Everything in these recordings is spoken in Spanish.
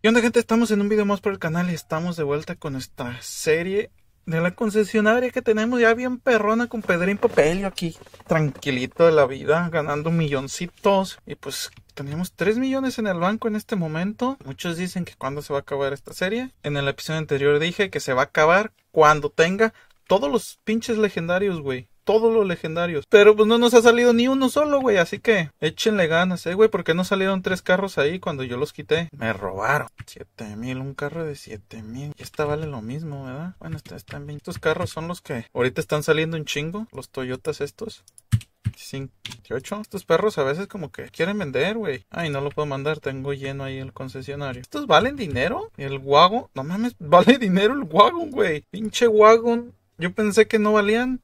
Y onda gente? Estamos en un video más por el canal y estamos de vuelta con esta serie de la concesionaria que tenemos ya bien perrona con Pedrín Papelio aquí, tranquilito de la vida, ganando milloncitos y pues tenemos 3 millones en el banco en este momento. Muchos dicen que cuando se va a acabar esta serie. En el episodio anterior dije que se va a acabar cuando tenga todos los pinches legendarios, güey todos los legendarios. Pero pues no nos ha salido ni uno solo, güey. Así que échenle ganas, eh, güey. Porque no salieron tres carros ahí cuando yo los quité. Me robaron. 7000, un carro de 7000. Esta vale lo mismo, ¿verdad? Bueno, esta están bien. Estos carros son los que ahorita están saliendo un chingo. Los Toyotas estos. 58. Estos perros a veces como que quieren vender, güey. Ay, no lo puedo mandar, tengo lleno ahí el concesionario. ¿Estos valen dinero? El Wagon, no mames, vale dinero el Wagon, güey. Pinche Wagon. Yo pensé que no valían.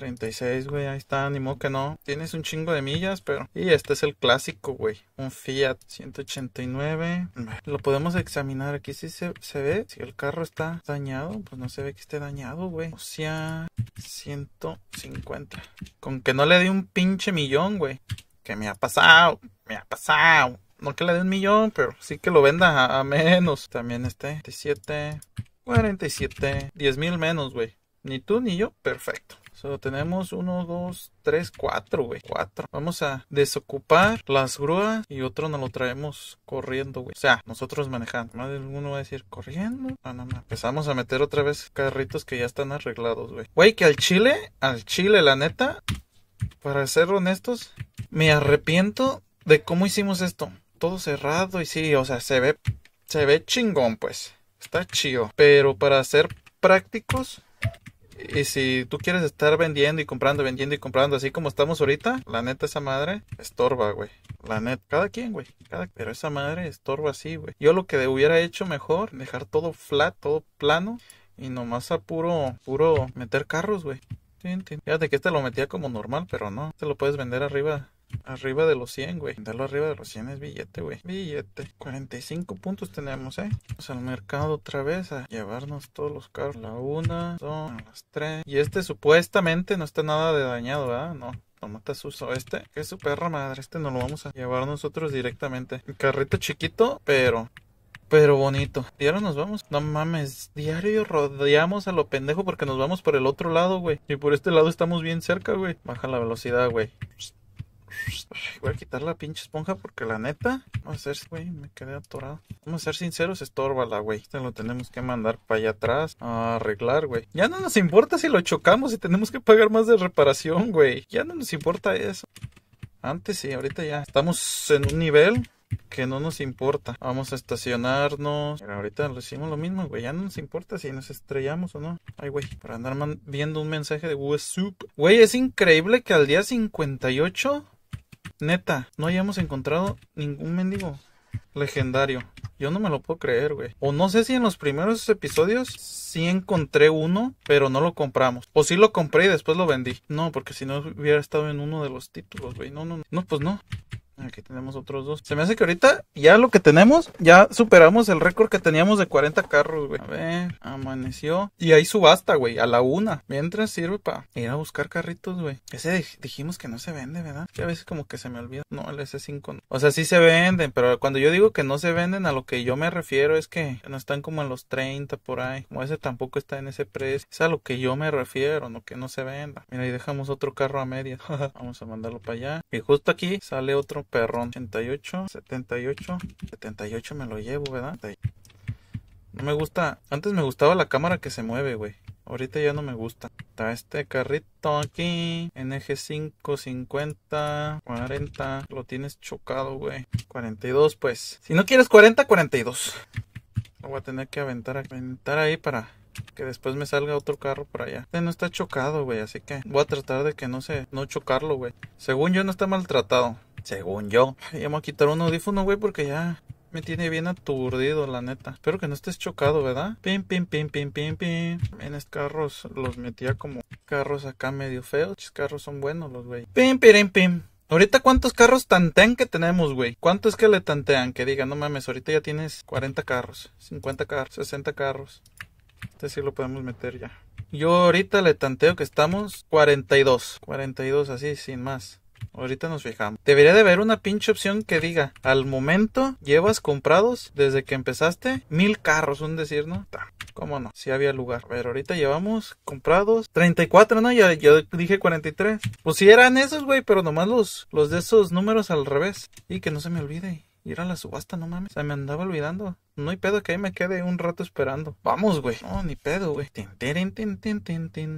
36, güey, ahí está, ni modo que no. Tienes un chingo de millas, pero... Y este es el clásico, güey. Un Fiat 189. Lo podemos examinar. Aquí si se, ve. Si el carro está dañado, pues no se ve que esté dañado, güey. O sea, 150. Con que no le dé un pinche millón, güey. Que me ha pasado, me ha pasado. No que le dé un millón, pero sí que lo venda a, menos. También este, 47, 47, 10 mil menos, güey. Ni tú ni yo, perfecto. Solo tenemos uno, dos, tres, cuatro, güey. Cuatro. Vamos a desocupar las grúas y otro nos lo traemos corriendo, güey. O sea, nosotros manejando. Más de uno va a decir corriendo. Ah, no, no. Empezamos a meter otra vez carritos que ya están arreglados, güey. Güey, que al chile, al chile, la neta, para ser honestos, me arrepiento de cómo hicimos esto. Todo cerrado y sí, o sea, se ve, se ve chingón, pues. Está chido. Pero para ser prácticos, y si tú quieres estar vendiendo y comprando, vendiendo y comprando, así como estamos ahorita, la neta esa madre estorba, güey. La neta, cada quien, güey. Cada... Pero esa madre estorba así, güey. Yo lo que hubiera hecho mejor, dejar todo flat, todo plano. Y nomás a puro, puro meter carros, güey. Fíjate que este lo metía como normal, pero no. Te este lo puedes vender arriba Arriba de los 100, güey. Darlo arriba de los 100 es billete, güey. Billete. 45 puntos tenemos, ¿eh? Vamos al mercado otra vez a llevarnos todos los carros. La una, son las tres. Y este supuestamente no está nada de dañado, ¿verdad? No. no te uso este, es su perra madre. Este no lo vamos a llevar nosotros directamente. El carrito chiquito, pero pero bonito. Y nos vamos. No mames, diario rodeamos a lo pendejo porque nos vamos por el otro lado, güey. Y por este lado estamos bien cerca, güey. Baja la velocidad, güey. Voy a quitar la pinche esponja porque la neta, vamos a ser, güey, me quedé atorado. Vamos a ser sinceros, estorba la, güey. lo tenemos que mandar para allá atrás a arreglar, güey. Ya no nos importa si lo chocamos y tenemos que pagar más de reparación, güey. Ya no nos importa eso. Antes sí, ahorita ya. Estamos en un nivel que no nos importa. Vamos a estacionarnos. Pero ahorita lo hicimos lo mismo, güey. Ya no nos importa si nos estrellamos o no. Ay, güey, para andar viendo un mensaje de WhatsApp. Güey, es increíble que al día 58 neta, no hayamos encontrado ningún mendigo legendario. Yo no me lo puedo creer, güey. O no sé si en los primeros episodios sí encontré uno, pero no lo compramos. O sí lo compré y después lo vendí. No, porque si no hubiera estado en uno de los títulos, güey. No, no, no. No, pues no. Aquí tenemos otros dos. Se me hace que ahorita ya lo que tenemos, ya superamos el récord que teníamos de 40 carros, güey. A ver, amaneció. Y ahí subasta, güey, a la una. Mientras sirve para ir a buscar carritos, güey. Ese dijimos que no se vende, ¿verdad? Que a veces como que se me olvida. No, el S5 no. O sea, sí se venden, pero cuando yo digo que no se venden, a lo que yo me refiero es que no están como en los 30 por ahí. Como ese tampoco está en ese precio. Es a lo que yo me refiero, no que no se venda. Mira, ahí dejamos otro carro a media. Vamos a mandarlo para allá. Y justo aquí sale otro perrón. 88, 78, 78 me lo llevo, ¿verdad? No me gusta. Antes me gustaba la cámara que se mueve, güey. Ahorita ya no me gusta. Está este carrito aquí. NG5, 50, 40. Lo tienes chocado, güey. 42, pues. Si no quieres 40, 42. Lo voy a tener que aventar, aventar ahí para que después me salga otro carro por allá. Este no está chocado, güey. Así que voy a tratar de que no se, no chocarlo, güey. Según yo no está maltratado. Según yo. ya me voy a quitar un audífono, güey, porque ya me tiene bien aturdido, la neta. Espero que no estés chocado, ¿verdad? Pim, pim, pim, pim, pim, pim. En estos carros los metía como carros acá medio feos. Chis carros son buenos, los güey. Pim, pirim, pim. Ahorita, ¿cuántos carros tantean que tenemos, güey? ¿Cuántos que le tantean? Que diga, no mames, ahorita ya tienes 40 carros, 50 carros, 60 carros. Este sí lo podemos meter ya. Yo ahorita le tanteo que estamos 42. 42 así, sin más. Ahorita nos fijamos. Debería de haber una pinche opción que diga, al momento llevas comprados desde que empezaste mil carros, un decir, ¿no? ¿Cómo no? Si había lugar. ver ahorita llevamos comprados 34, ¿no? Yo, dije 43. Pues si eran esos, güey, pero nomás los, los de esos números al revés. Y que no se me olvide ir a la subasta, no mames. Se me andaba olvidando. No hay pedo que ahí me quede un rato esperando. Vamos, güey. No, ni pedo, güey.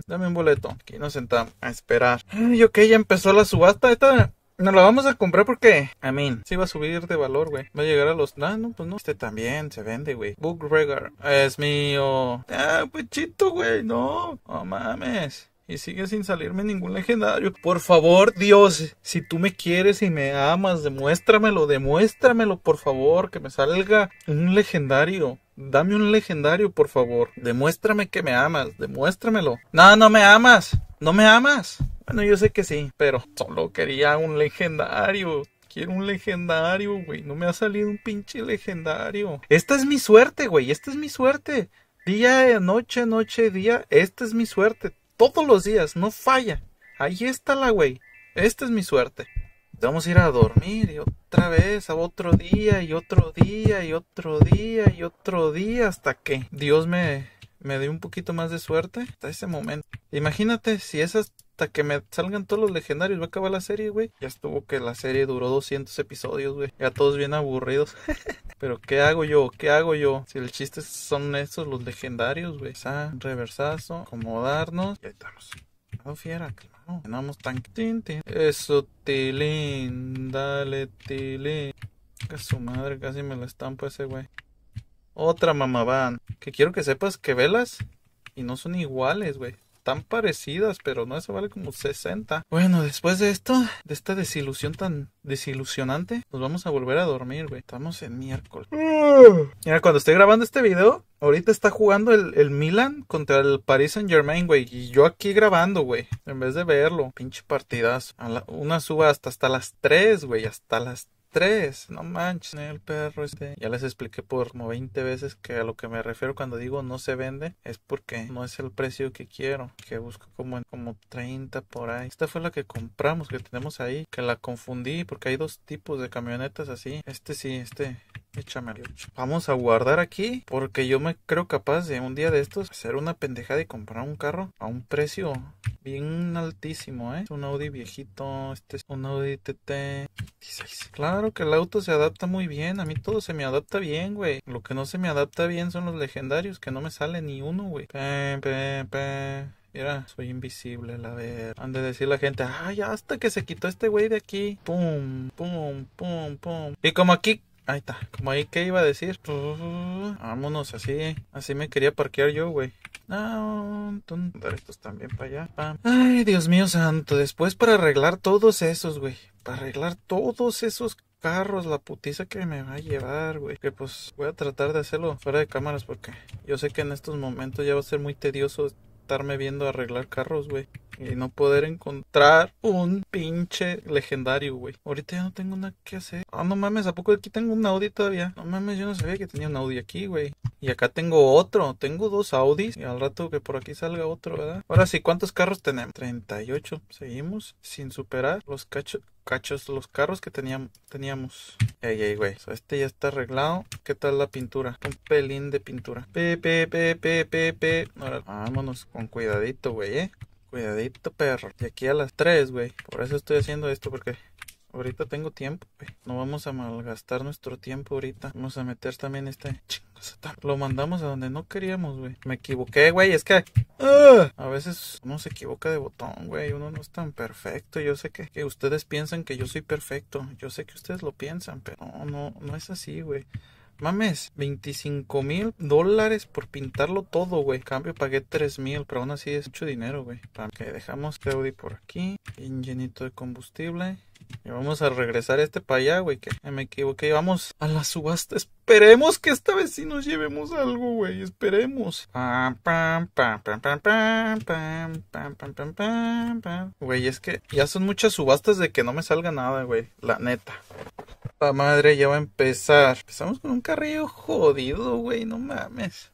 Dame un boleto. Aquí nos sentamos a esperar. Ay, ok, ya empezó la subasta. Esta nos la vamos a comprar porque, I mean, sí va a subir de valor, güey. Va a llegar a los. Ah, no, pues no. Este también se vende, güey. Book Regar es mío. Ah, pechito, pues, güey, no. No mames y sigue sin salirme ningún legendario. Por favor, Dios, si tú me quieres y me amas, demuéstramelo, demuéstramelo, por favor, que me salga un legendario. Dame un legendario, por favor. Demuéstrame que me amas, demuéstramelo. No, no me amas, no me amas. Bueno, yo sé que sí, pero solo quería un legendario. Quiero un legendario, güey. No me ha salido un pinche legendario. Esta es mi suerte, güey. Esta es mi suerte. Día, noche, noche, día. Esta es mi suerte. Todos los días, no falla. Ahí está la güey. Esta es mi suerte. Vamos a ir a dormir y otra vez, a otro día y otro día y otro día y otro día hasta que Dios me me dio un poquito más de suerte hasta ese momento. Imagínate si es hasta que me salgan todos los legendarios, va a acabar la serie, güey. Ya estuvo que la serie duró 200 episodios, güey. Ya todos bien aburridos. Pero ¿qué hago yo? ¿Qué hago yo? Si el chiste son estos, los legendarios, güey. Ah, reversazo, acomodarnos. Ya estamos. No fiera, claro. Tenemos tanque. Tin, tin. Eso, tilín. Dale, tilín. Que su madre casi me lo estampa ese güey. Otra van. Que quiero que sepas que velas y no son iguales, güey. Tan parecidas, pero no, eso vale como 60. Bueno, después de esto, de esta desilusión tan desilusionante, nos vamos a volver a dormir, güey. Estamos en miércoles. Ah. Mira, cuando estoy grabando este video, ahorita está jugando el, Milan contra el Paris Saint Germain, güey. Y yo aquí grabando, güey. En vez de verlo, pinche partidas. Una suba hasta, hasta las 3, güey. Hasta las tres, no manches, el perro este. Ya les expliqué por como 20 veces que a lo que me refiero cuando digo no se vende es porque no es el precio que quiero, que busco como en, como 30 por ahí. Esta fue la que compramos, que tenemos ahí, que la confundí porque hay dos tipos de camionetas así. Este sí, este Échamelo. Vamos a guardar aquí porque yo me creo capaz de un día de estos hacer una pendejada y comprar un carro a un precio bien altísimo, ¿eh? Es un Audi viejito, este es un Audi TT 16. Claro que el auto se adapta muy bien, a mí todo se me adapta bien, güey. Lo que no se me adapta bien son los legendarios, que no me sale ni uno, güey. Mira, soy invisible, la ver. Han de decir la gente, ay, hasta que se quitó este güey de aquí. Pum, pum, pum, pum. Y como aquí Ahí está. Como ahí, ¿qué iba a decir? Pues, vámonos así. Así me quería parquear yo, güey. No, dar estos también para allá. Ay, Dios mío santo. Después para arreglar todos esos, güey. Para arreglar todos esos carros, la putiza que me va a llevar, güey. Que pues voy a tratar de hacerlo fuera de cámaras porque yo sé que en estos momentos ya va a ser muy tedioso estarme viendo arreglar carros, güey y no poder encontrar un pinche legendario, güey. Ahorita ya no tengo nada que hacer. Ah, no mames, ¿a poco aquí tengo un Audi todavía? No mames, yo no sabía que tenía un Audi aquí, güey. Y acá tengo otro. Tengo dos Audis. Y al rato que por aquí salga otro, ¿verdad? Ahora sí, ¿cuántos carros tenemos? 38. Seguimos sin superar los cachos cachos los carros que teníamos. teníamos. Ey, ey, güey. este ya está arreglado. ¿Qué tal la pintura? Un pelín de pintura. Pe, pe, pe, pe, pe, pe. vámonos con cuidadito, güey, eh. Cuidadito, perro. Y aquí a las 3, güey. Por eso estoy haciendo esto, porque ahorita tengo tiempo, güey. No vamos a malgastar nuestro tiempo ahorita. Vamos a meter también este... Lo mandamos a donde no queríamos, güey. Me equivoqué, güey. Es que a veces uno se equivoca de botón, güey. Uno no es tan perfecto. Yo sé que, que, ustedes piensan que yo soy perfecto. Yo sé que ustedes lo piensan, pero no, no, no es así, güey mames, 25 mil dólares por pintarlo todo, güey. Cambio pagué 3 mil, pero aún así es mucho dinero, güey. Que dejamos este por aquí, bien llenito de combustible. Y vamos a regresar este para allá, güey. Que me equivoqué. Vamos a la subasta. Esperemos que esta vez sí nos llevemos algo, güey. Esperemos. Güey, es que ya son muchas subastas de que no me salga nada, güey. La neta. La madre ya va a empezar. Empezamos con un carrillo jodido, güey, no mames.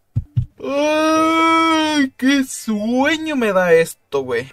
¡Ay, qué sueño me da esto, güey!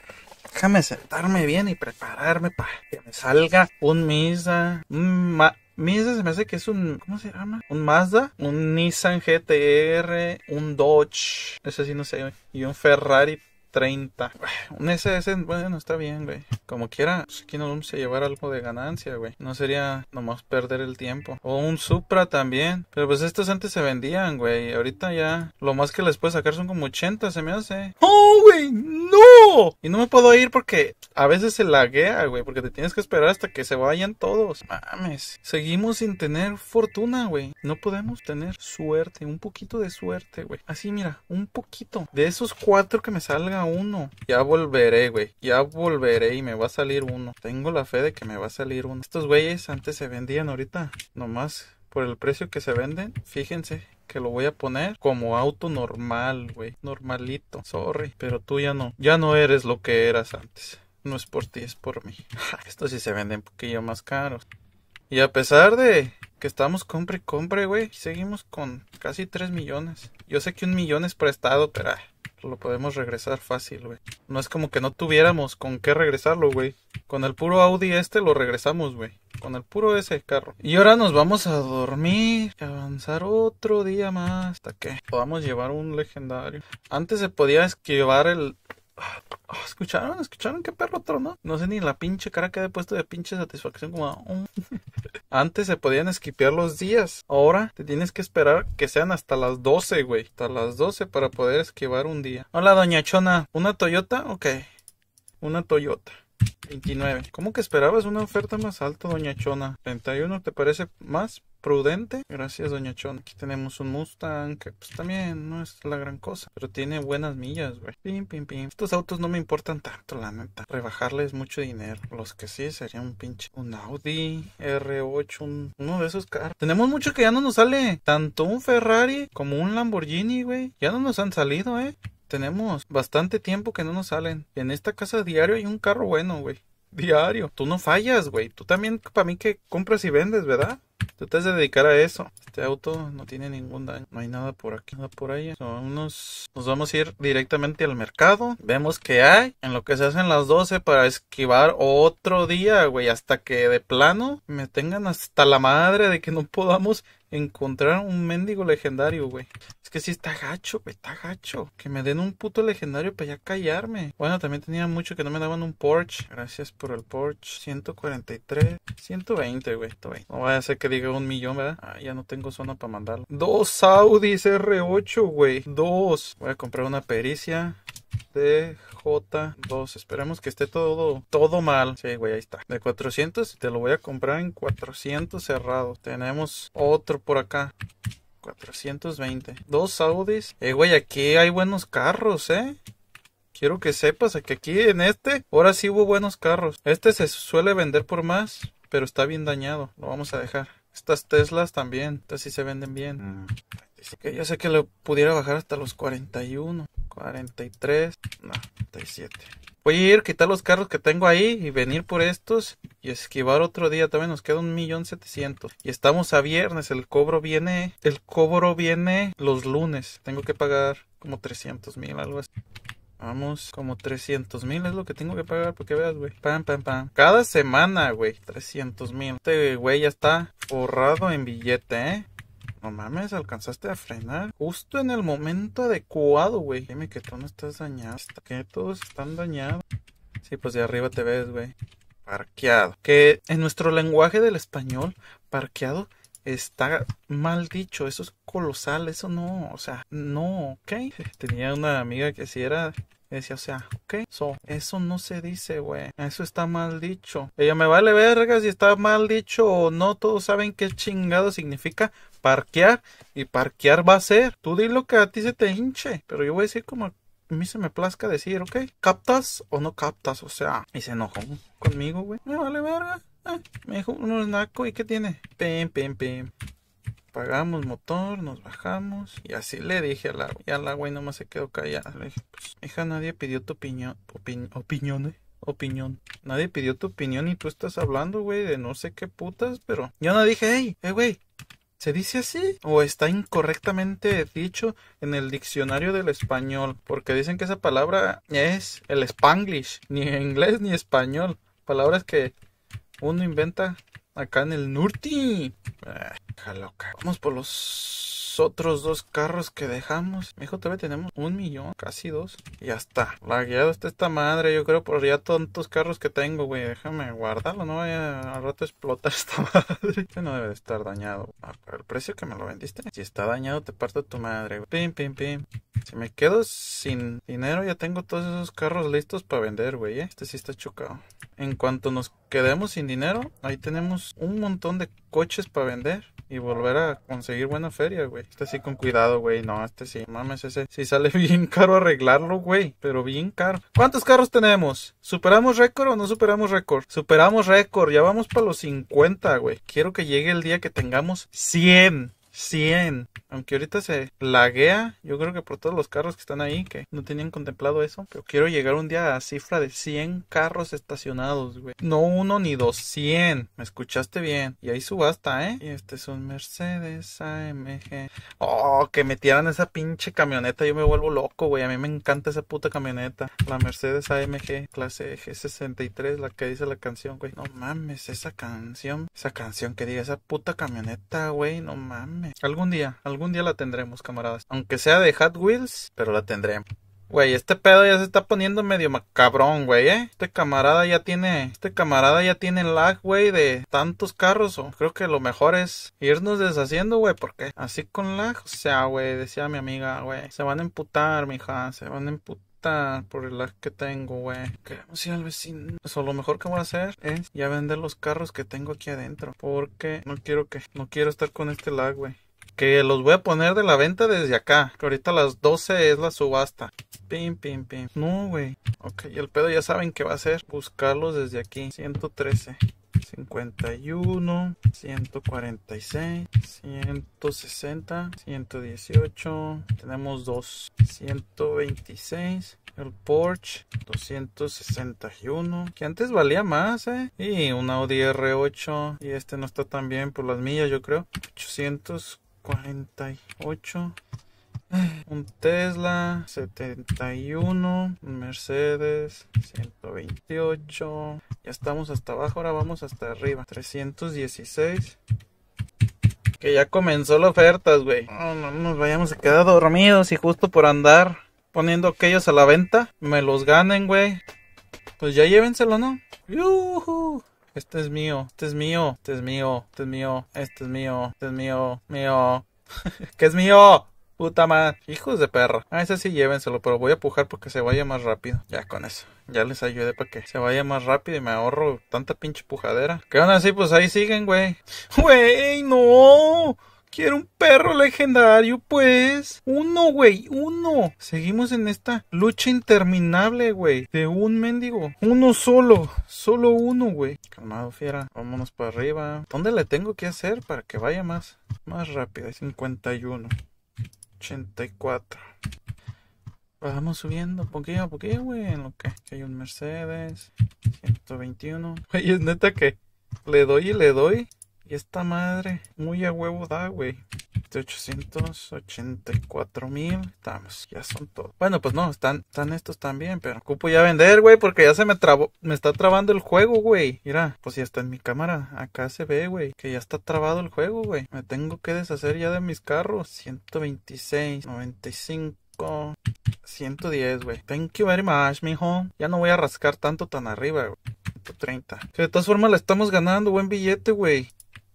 Déjame sentarme bien y prepararme para que me salga un Misa, un ma Misa se me hace que es un. ¿Cómo se llama? Un Mazda, un Nissan GTR, un Dodge, ese sí no sé, y un Ferrari 30. Un SS, bueno, está bien, güey. Como quiera, pues, aquí nos vamos a llevar algo de ganancia, güey. No sería nomás perder el tiempo. O un Supra también. Pero pues estos antes se vendían, güey. Ahorita ya lo más que les puedo sacar son como 80, se me hace. ¡Oh, güey! ¡No! Y no me puedo ir porque a veces se laguea, güey. Porque te tienes que esperar hasta que se vayan todos. Mames. Seguimos sin tener fortuna, güey. No podemos tener suerte. Un poquito de suerte, güey. Así, mira. Un poquito. De esos cuatro que me salgan uno. Ya volveré, güey. Ya volveré y me va a salir uno. Tengo la fe de que me va a salir uno. Estos güeyes antes se vendían ahorita. Nomás por el precio que se venden. Fíjense que lo voy a poner como auto normal, güey. Normalito. Sorry. Pero tú ya no. Ya no eres lo que eras antes. No es por ti, es por mí. Esto sí se venden un poquillo más caros. Y a pesar de que estamos compre y compre, güey, seguimos con casi 3 millones. Yo sé que un millón es prestado, pero... Ah, lo podemos regresar fácil, güey. No es como que no tuviéramos con qué regresarlo, güey. Con el puro Audi este lo regresamos, güey. Con el puro ese carro. Y ahora nos vamos a dormir. avanzar otro día más. Hasta que podamos llevar un legendario. Antes se podía esquivar el Ah, ¿Escucharon? ¿Escucharon qué perro tronó? No sé ni la pinche cara que he puesto de pinche satisfacción como... Mm". Antes se podían esquipear los días. Ahora te tienes que esperar que sean hasta las 12, güey. Hasta las 12 para poder esquivar un día. Hola, doña Chona. ¿Una Toyota? Ok. Una Toyota. 29. ¿Cómo que esperabas una oferta más alta, doña Chona? ¿31 te parece más? prudente. Gracias, Doña Chon. Aquí tenemos un Mustang, que pues también no es la gran cosa, pero tiene buenas millas, güey. Pim, pim, pim. Estos autos no me importan tanto, la neta. Rebajarles mucho dinero. Los que sí serían un pinche, un Audi R8, uno de esos carros. Tenemos mucho que ya no nos sale. Tanto un Ferrari como un Lamborghini, güey. Ya no nos han salido, eh. Tenemos bastante tiempo que no nos salen. En esta casa diario hay un carro bueno, güey diario. Tú no fallas, güey. Tú también, para mí, que compras y vendes, ¿verdad? Tú te has de dedicar a eso. Este auto no tiene ningún daño. No hay nada por aquí, nada por allá. nos vamos a ir directamente al mercado. Vemos que hay. En lo que se hacen las 12 para esquivar otro día, güey. Hasta que de plano me tengan hasta la madre de que no podamos encontrar un mendigo legendario, güey que sí está gacho, está gacho. Que me den un puto legendario para ya callarme. Bueno, también tenía mucho que no me daban un Porsche. Gracias por el Porsche. 143. 120, güey. No vaya a hacer que diga un millón, ¿verdad? Ah, ya no tengo zona para mandarlo. Dos Audis R8, güey. Dos. Voy a comprar una pericia. DJ2. Esperemos que esté todo, todo mal. Sí, güey, ahí está. De 400, te lo voy a comprar en 400 cerrado. Tenemos otro por acá. 420. Dos Audis. Eh, güey, aquí hay buenos carros, ¿eh? Quiero que sepas que aquí en este, ahora sí hubo buenos carros. Este se suele vender por más, pero está bien dañado. Lo vamos a dejar. Estas Teslas también, estas sí se venden bien. Mm. Que yo sé que lo pudiera bajar hasta los 41, 43, no, 37. Voy a ir, quitar los carros que tengo ahí y venir por estos y esquivar otro día. También nos queda un millón setecientos. Y estamos a viernes. El cobro viene. El cobro viene los lunes. Tengo que pagar como trescientos mil, algo así. Vamos, como trescientos mil es lo que tengo que pagar porque veas, güey. Pam, pam, pam. Cada semana, güey. trescientos mil. Este güey ya está forrado en billete, ¿eh? No mames, alcanzaste a frenar justo en el momento adecuado, güey. Dime que tú no estás dañado. Que todos están dañados. Sí, pues de arriba te ves, güey. Parqueado. Que en nuestro lenguaje del español, parqueado está mal dicho. Eso es colosal. Eso no, o sea, no, ¿ok? Tenía una amiga que si era decía, o sea, ok, so, eso no se dice, güey. Eso está mal dicho. Ella me vale verga si está mal dicho o no. Todos saben qué chingado significa parquear. Y parquear va a ser. Tú di lo que a ti se te hinche. Pero yo voy a decir como a mí se me plazca decir, ok, ¿captas o no captas? O sea, y se enojó conmigo, güey. Me vale verga. Ah, me dijo, un naco, ¿y qué tiene? Pim, pim, pim apagamos motor, nos bajamos y así le dije al agua. y al agua y nomás se quedó callada. Le dije, pues, hija, nadie pidió tu opinión, opinión, eh? opinión. Nadie pidió tu opinión y tú estás hablando, güey, de no sé qué putas, pero yo no dije, hey, hey, eh, güey, ¿Se dice así? ¿O está incorrectamente dicho en el diccionario del español? Porque dicen que esa palabra es el spanglish, ni inglés ni español. Palabras que uno inventa acá en el Nurti. Ah, Vamos por los otros dos carros que dejamos. Mijo, todavía tenemos un millón, casi dos. Y ya está. Lagueado está esta madre, yo creo, por ya tantos carros que tengo, güey. Déjame guardarlo, no vaya al rato explotar esta madre. Este no debe de estar dañado. Ah, el precio que me lo vendiste. Si está dañado, te parto tu madre, Pim, pim, pim. Si me quedo sin dinero, ya tengo todos esos carros listos para vender, güey. ¿eh? Este sí está chocado. En cuanto nos quedemos sin dinero, ahí tenemos un montón de coches para vender y volver a conseguir buena feria, güey. Este sí con cuidado, güey. No, este sí, mames, ese Si sale bien caro arreglarlo, güey. Pero bien caro. ¿Cuántos carros tenemos? ¿Superamos récord o no superamos récord? Superamos récord. Ya vamos para los 50, güey. Quiero que llegue el día que tengamos 100. 100. Aunque ahorita se laguea, yo creo que por todos los carros que están ahí, que no tenían contemplado eso. Pero quiero llegar un día a la cifra de 100 carros estacionados, güey. No uno ni dos, 100. Me escuchaste bien. Y ahí subasta, ¿eh? Y este es un Mercedes AMG. Oh, que metieran esa pinche camioneta. Yo me vuelvo loco, güey. A mí me encanta esa puta camioneta. La Mercedes AMG, clase G63, la que dice la canción, güey. No mames, esa canción. Esa canción que diga, esa puta camioneta, güey. No mames. Algún día, algún día la tendremos, camaradas. Aunque sea de Hot Wheels, pero la tendremos. Güey, este pedo ya se está poniendo medio macabrón, güey, ¿eh? Este camarada ya tiene, este camarada ya tiene lag, güey, de tantos carros. O creo que lo mejor es irnos deshaciendo, güey, porque así con lag, o sea, güey, decía mi amiga, güey, se van a emputar, mija, se van a emputar por el lag que tengo, güey. Queremos ir al vecino. Eso lo mejor que voy a hacer es ya vender los carros que tengo aquí adentro. Porque no quiero que, no quiero estar con este lag, güey. Que los voy a poner de la venta desde acá. Que ahorita a las 12 es la subasta. Pim, pim, pim. No, güey. Ok, el pedo ya saben que va a ser buscarlos desde aquí. 113. 51, 146, 160, 118, tenemos dos 126, el Porsche 261, que antes valía más, ¿eh? Y un Audi R8, y este no está tan bien por las millas, yo creo. 848, un Tesla 71, un Mercedes 128. Ya estamos hasta abajo, ahora vamos hasta arriba. 316. Que ya comenzó la oferta, güey. No, nos vayamos a quedar dormidos y justo por andar poniendo aquellos a la venta, me los ganen, güey. Pues ya llévenselo, ¿no? Este es mío, este es mío, este es mío, este es mío, este es mío, este es mío, mío. Que es mío? Puta madre, hijos de perro A ah, ese sí llévenselo, pero voy a pujar porque se vaya más rápido. Ya con eso. Ya les ayude para que se vaya más rápido y me ahorro tanta pinche pujadera. Que aún así, pues ahí siguen, güey. Güey, no. Quiero un perro legendario, pues. Uno, güey, uno. Seguimos en esta lucha interminable, güey. De un mendigo. Uno solo. Solo uno, güey. Calmado, fiera. Vámonos para arriba. ¿Dónde le tengo que hacer para que vaya más, más rápido? 51. 84. Pues vamos subiendo poquito a poquito, güey. En lo que, hay un Mercedes 121. Güey, neta que le doy y le doy. Y esta madre, muy a huevo da, güey. 884 mil. Estamos, ya son todos. Bueno, pues no, están, están estos también, pero ocupo ya vender, güey, porque ya se me trabó, me está trabando el juego, güey. Mira, pues ya está en mi cámara. Acá se ve, güey, que ya está trabado el juego, güey. Me tengo que deshacer ya de mis carros. 126, 95. 110, güey. Thank you very much, mijo. Ya no voy a rascar tanto tan arriba, güey. 130. De todas formas, la estamos ganando. Buen billete, güey.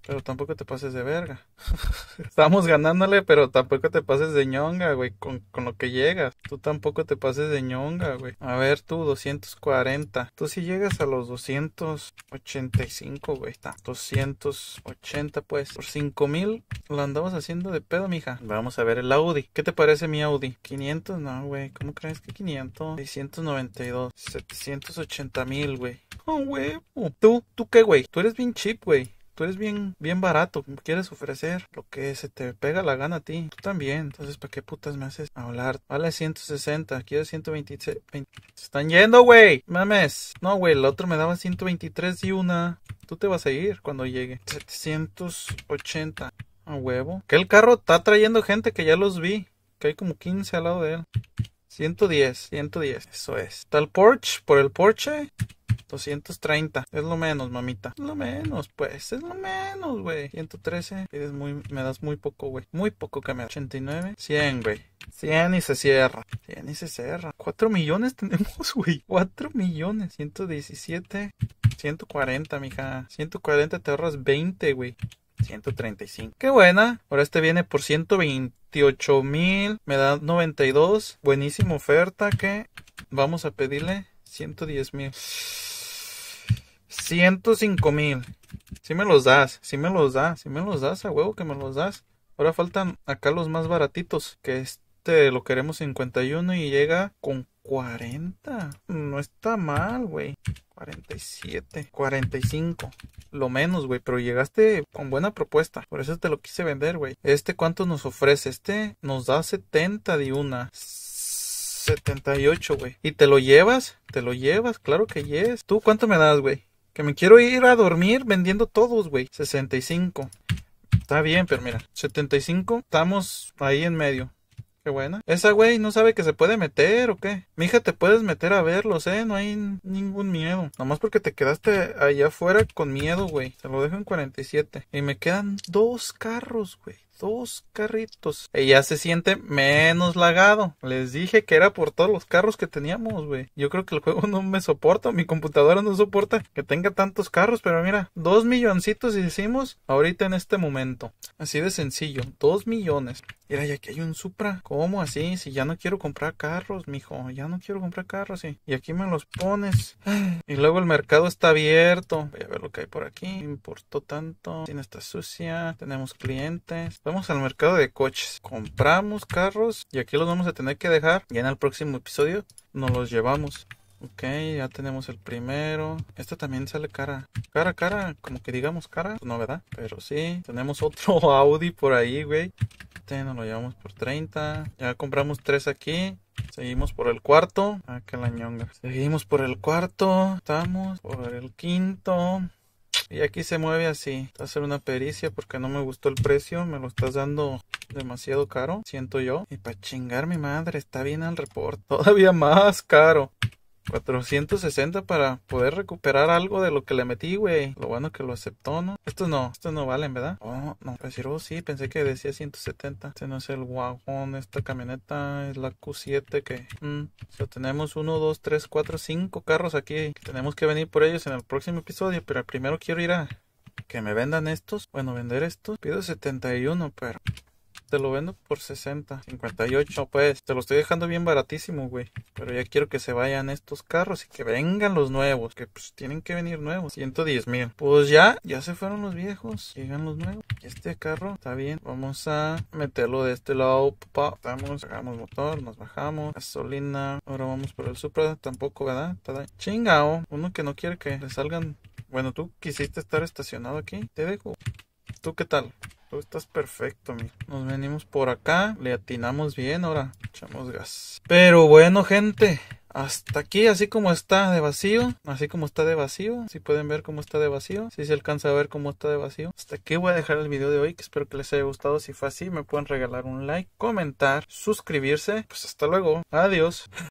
Pero tampoco te pases de verga. Estamos ganándole, pero tampoco te pases de ñonga, güey, con, lo que llegas. Tú tampoco te pases de ñonga, güey. A ver, tú, 240. Tú si sí llegas a los 285, güey, está. 280, pues. Por 5000 mil lo andamos haciendo de pedo, mija. Vamos a ver el Audi. ¿Qué te parece mi Audi? 500, no, güey. ¿Cómo crees que 500? 692. 780 mil, güey. Oh, güey. Tú, tú qué, güey. Tú eres bien chip, güey tú eres bien, bien barato, quieres ofrecer lo que se te pega la gana a ti, tú también, entonces ¿para qué putas me haces hablar? Vale 160, quiero 126, se están yendo, güey, mames, no, güey, el otro me daba 123 y una, tú te vas a ir cuando llegue, 780, a huevo, que el carro está trayendo gente que ya los vi, que hay como 15 al lado de él. 110, 110, eso es. Está el Porsche, por el Porsche, 230. Es lo menos, mamita. Es lo menos, pues. Es lo menos, güey. 113. muy, me das muy poco, güey. Muy poco que me da. 89. 100, güey. 100 y se cierra. 100 y se cierra. 4 millones tenemos, güey. 4 millones. 117. 140, mija. 140 te ahorras 20, güey. 135. Qué buena. Ahora este viene por 128 mil. Me da 92. Buenísima oferta que vamos a pedirle 110 mil. 105 mil. Si me los das, si me los das, si me los das, a huevo que me los das. Ahora faltan acá los más baratitos, que este lo queremos 51 y llega con 40. No está mal, güey. 47. 45. Lo menos, güey. Pero llegaste con buena propuesta. Por eso te lo quise vender, güey. Este cuánto nos ofrece. Este nos da 70 de una. 78, güey. ¿Y te lo llevas? ¿Te lo llevas? Claro que yes. ¿Tú cuánto me das, güey? Que me quiero ir a dormir vendiendo todos, güey. 65. Está bien, pero mira. 75. Estamos ahí en medio. Qué buena. Esa güey no sabe que se puede meter o qué. Mija, te puedes meter a verlos, eh. No hay ningún miedo. Nomás porque te quedaste allá afuera con miedo, güey. Se lo dejo en 47. Y me quedan dos carros, güey dos carritos. Ella se siente menos lagado. Les dije que era por todos los carros que teníamos, güey. Yo creo que el juego no me soporta, mi computadora no soporta que tenga tantos carros, pero mira, dos milloncitos hicimos ahorita en este momento. Así de sencillo, dos millones. Mira, y aquí hay un Supra. ¿Cómo así? Si ya no quiero comprar carros, mijo. Ya no quiero comprar carros, sí. Y aquí me los pones. Y luego el mercado está abierto. Voy a ver lo que hay por aquí. importó tanto. Tiene está sucia. Tenemos clientes. Vamos al mercado de coches. Compramos carros. Y aquí los vamos a tener que dejar. Y en el próximo episodio nos los llevamos. Ok, ya tenemos el primero. Este también sale cara. Cara, cara, como que digamos cara. Pues no, ¿verdad? Pero sí. Tenemos otro Audi por ahí, güey. Este nos lo llevamos por 30. Ya compramos tres aquí. Seguimos por el cuarto. Ah, que la Seguimos por el cuarto. Estamos por el quinto. Y aquí se mueve así. Voy a hacer una pericia porque no me gustó el precio. Me lo estás dando demasiado caro, siento yo. Y para chingar mi madre, está bien al report. Todavía más caro. 460 para poder recuperar algo de lo que le metí, güey. Lo bueno que lo aceptó, ¿no? esto no, esto no valen, ¿verdad? Oh, no. Decir, pues oh, sí, pensé que decía 170. Este no es el wagon, esta camioneta es la Q7 que... mmm tenemos 1, 2, 3, 4, 5 carros aquí. Tenemos que venir por ellos en el próximo episodio, pero primero quiero ir a... Que me vendan estos. Bueno, vender estos. Pido 71, pero... Te lo vendo por 60, 58, pues. Te lo estoy dejando bien baratísimo, güey. Pero ya quiero que se vayan estos carros y que vengan los nuevos. Que pues tienen que venir nuevos. 110 mil. Pues ya, ya se fueron los viejos. Llegan los nuevos. Este carro está bien. Vamos a meterlo de este lado, papá. sacamos motor, nos bajamos. Gasolina. Ahora vamos por el Supra. Tampoco, ¿verdad? Tada. Chingao. Uno que no quiere que le salgan. Bueno, tú quisiste estar estacionado aquí. Te dejo. ¿Tú qué tal? Tú estás perfecto, mi. Nos venimos por acá, le atinamos bien, ahora echamos gas. Pero bueno, gente, hasta aquí, así como está de vacío, así como está de vacío, si pueden ver cómo está de vacío, si se alcanza a ver cómo está de vacío. Hasta aquí voy a dejar el video de hoy, que espero que les haya gustado. Si fue así, me pueden regalar un like, comentar, suscribirse. Pues hasta luego, adiós.